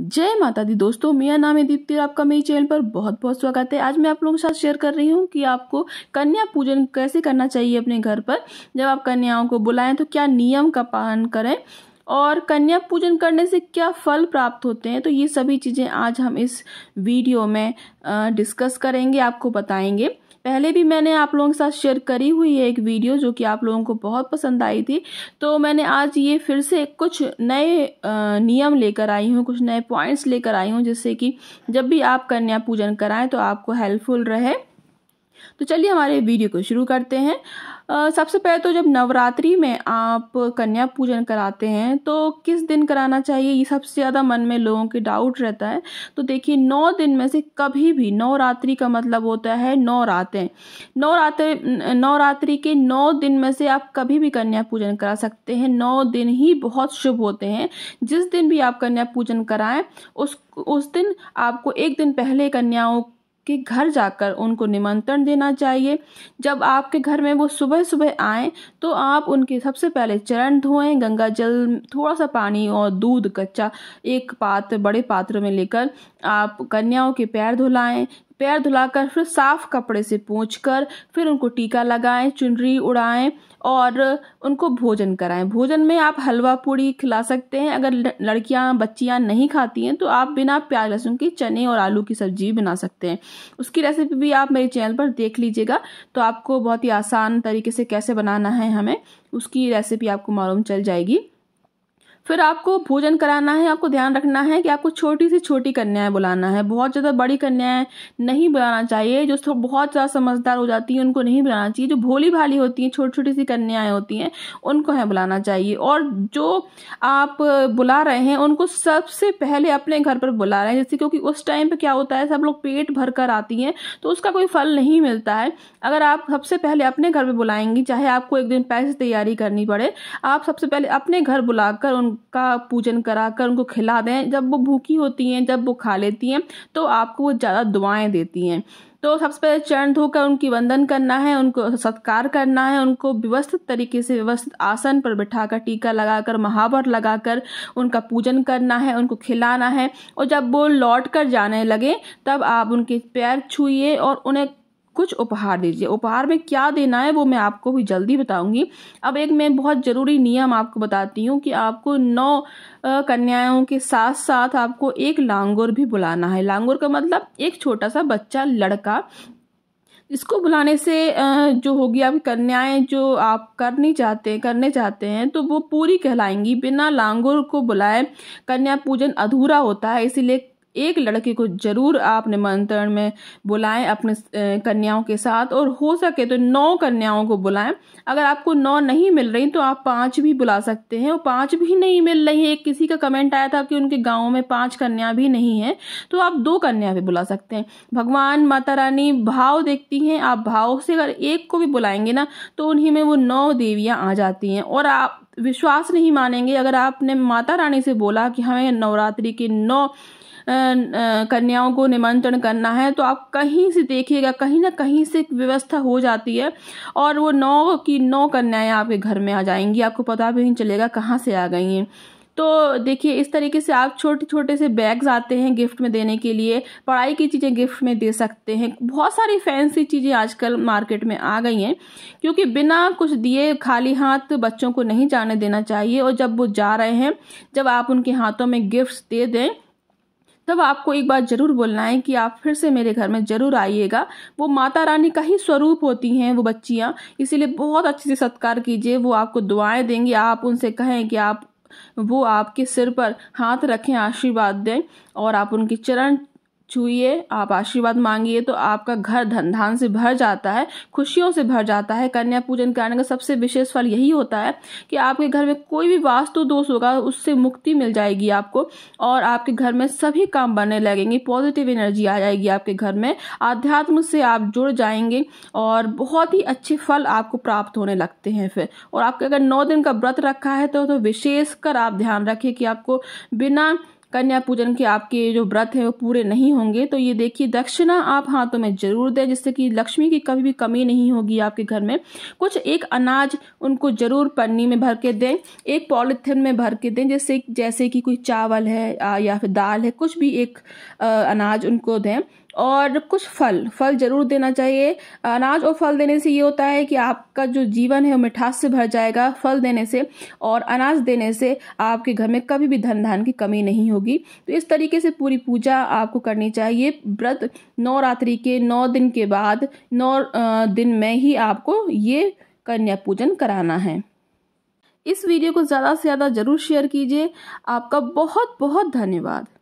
जय माता दी दोस्तों मेरा नाम है दीप्ति आपका मेरे चैनल पर बहुत बहुत स्वागत है आज मैं आप लोगों के साथ शेयर कर रही हूँ कि आपको कन्या पूजन कैसे करना चाहिए अपने घर पर जब आप कन्याओं को बुलाएं तो क्या नियम का पालन करें और कन्या पूजन करने से क्या फल प्राप्त होते हैं तो ये सभी चीज़ें आज हम इस वीडियो में डिस्कस करेंगे आपको बताएंगे पहले भी मैंने आप लोगों के साथ शेयर करी हुई है एक वीडियो जो कि आप लोगों को बहुत पसंद आई थी तो मैंने आज ये फिर से कुछ नए नियम लेकर आई हूँ कुछ नए पॉइंट्स लेकर आई हूँ जिससे कि जब भी आप कन्या पूजन कराएं तो आपको हेल्पफुल रहे तो चलिए हमारे वीडियो को शुरू करते हैं सबसे पहले तो जब नवरात्रि में आप कन्या पूजन कराते हैं तो किस दिन कराना चाहिए ये सबसे ज़्यादा मन में लोगों के डाउट रहता है तो देखिए नौ दिन में से कभी भी नवरात्रि का मतलब होता है नौ रातें नवरात्र नवरात्रि के नौ दिन में से आप कभी भी कन्या पूजन करा सकते हैं नौ दिन ही बहुत शुभ होते हैं जिस दिन भी आप कन्या पूजन कराएं उस उस दिन आपको एक दिन पहले कन्याओं के घर जाकर उनको निमंत्रण देना चाहिए जब आपके घर में वो सुबह सुबह आए तो आप उनके सबसे पहले चरण धोएं गंगा जल थोड़ा सा पानी और दूध कच्चा एक पात्र बड़े पात्र में लेकर आप कन्याओं के पैर धुलाएं पैर धुलाकर फिर साफ कपड़े से कर फिर उनको टीका लगाएं चुनरी उड़ाएं और उनको भोजन कराएं भोजन में आप हलवा पूड़ी खिला सकते हैं अगर लड़कियां बच्चियां नहीं खाती हैं तो आप बिना प्याज लहसुन की चने और आलू की सब्जी बना सकते हैं उसकी रेसिपी भी आप मेरे चैनल पर देख लीजिएगा तो आपको बहुत ही आसान तरीके से कैसे बनाना है हमें उसकी रेसिपी आपको मालूम चल जाएगी फिर आपको भोजन कराना है आपको ध्यान रखना है कि आपको छोटी से छोटी कन्याएं बुलाना है बहुत ज़्यादा बड़ी कन्याएं नहीं बुलाना चाहिए जो तो बहुत ज़्यादा समझदार हो जाती हैं उनको नहीं बुलाना चाहिए जो भोली भाली होती हैं छोटी छोटी सी कन्याएं होती हैं उनको हैं बुलाना चाहिए और जो आप बुला रहे हैं उनको सबसे पहले अपने घर पर बुला रहे हैं जैसे क्योंकि उस टाइम पर क्या होता है सब लोग पेट भर कर आती हैं तो उसका कोई फल नहीं मिलता है अगर आप सबसे पहले अपने घर पर बुलाएंगी चाहे आपको एक दिन पैसे तैयारी करनी पड़े आप सबसे पहले अपने घर बुलाकर उन उनका पूजन करा कर उनको खिला दें जब वो भूखी होती हैं जब वो खा लेती हैं तो आपको वो ज़्यादा दुआएं देती हैं तो सबसे पहले चरण धोकर उनकी वंदन करना है उनको सत्कार करना है उनको व्यवस्थित तरीके से व्यवस्थित आसन पर बिठाकर टीका लगाकर महावर लगाकर उनका पूजन करना है उनको खिलाना है और जब वो लौट कर जाने लगे तब आप उनके पैर छूए और उन्हें कुछ उपहार दीजिए उपहार में क्या देना है वो मैं आपको भी जल्दी बताऊंगी अब एक मैं बहुत ज़रूरी नियम आपको बताती हूँ कि आपको नौ कन्याओं के साथ साथ आपको एक लांगुर भी बुलाना है लांगुर का मतलब एक छोटा सा बच्चा लड़का इसको बुलाने से जो होगी आपकी कन्याएं जो आप करनी चाहते हैं करने चाहते हैं तो वो पूरी कहलाएंगी बिना लांगुर को बुलाए कन्या पूजन अधूरा होता है इसीलिए एक लड़के को ज़रूर आप निमंत्रण में बुलाएं अपने कन्याओं के साथ और हो सके तो नौ कन्याओं को बुलाएं अगर आपको नौ नहीं मिल रही तो आप पांच भी बुला सकते हैं और पांच भी नहीं मिल रही है एक किसी का कमेंट आया था कि उनके गाँव में पाँच कन्या भी नहीं है तो आप दो कन्या भी बुला सकते हैं भगवान माता रानी भाव देखती हैं आप भाव से अगर एक को भी बुलाएंगे ना तो उन्हीं में वो नौ देवियाँ आ जाती हैं और आप विश्वास नहीं मानेंगे अगर आपने माता रानी से बोला कि हमें नवरात्रि के नौ कन्याओं को निमंत्रण करना है तो आप कहीं से देखिएगा कहीं ना कहीं से व्यवस्था हो जाती है और वो नौ की नौ कन्याएं आपके घर में आ जाएंगी आपको पता भी नहीं चलेगा कहाँ से आ गई हैं तो देखिए इस तरीके से आप छोटे छोटे से बैग्स आते हैं गिफ्ट में देने के लिए पढ़ाई की चीज़ें गिफ्ट में दे सकते हैं बहुत सारी फैंसी चीज़ें आजकल मार्केट में आ गई हैं क्योंकि बिना कुछ दिए खाली हाथ बच्चों को नहीं जाने देना चाहिए और जब वो जा रहे हैं जब आप उनके हाथों में गिफ्ट्स दे दें तब आपको एक बात ज़रूर बोलना है कि आप फिर से मेरे घर में ज़रूर आइएगा वो माता रानी का ही स्वरूप होती हैं वो बच्चियाँ इसीलिए बहुत अच्छे से सत्कार कीजिए वो आपको दुआएं देंगी आप उनसे कहें कि आप वो आपके सिर पर हाथ रखें आशीर्वाद दें और आप उनके चरण छूए आप आशीर्वाद मांगिए तो आपका घर धन धान से भर जाता है खुशियों से भर जाता है कन्या पूजन करने का सबसे विशेष फल यही होता है कि आपके घर में कोई भी वास्तु दोष होगा उससे मुक्ति मिल जाएगी आपको और आपके घर में सभी काम बनने लगेंगे पॉजिटिव एनर्जी आ जाएगी आपके घर में आध्यात्म से आप जुड़ जाएंगे और बहुत ही अच्छे फल आपको प्राप्त होने लगते हैं फिर और आपके अगर नौ दिन का व्रत रखा है तो, तो विशेषकर आप ध्यान रखें कि आपको बिना कन्या पूजन के आपके जो व्रत है वो पूरे नहीं होंगे तो ये देखिए दक्षिणा आप हाथों में जरूर दें जिससे कि लक्ष्मी की कभी भी कमी नहीं होगी आपके घर में कुछ एक अनाज उनको जरूर पन्नी में भर के दें एक पॉलिथिन में भर के दें जैसे जैसे कि कोई चावल है या फिर दाल है कुछ भी एक अनाज उनको दें और कुछ फल फल ज़रूर देना चाहिए अनाज और फल देने से ये होता है कि आपका जो जीवन है वो मिठास से भर जाएगा फल देने से और अनाज देने से आपके घर में कभी भी धन धान की कमी नहीं होगी तो इस तरीके से पूरी पूजा आपको करनी चाहिए व्रत नवरात्रि के नौ दिन के बाद नौ दिन में ही आपको ये कन्या पूजन कराना है इस वीडियो को ज़्यादा से ज़्यादा ज़रूर शेयर कीजिए आपका बहुत बहुत धन्यवाद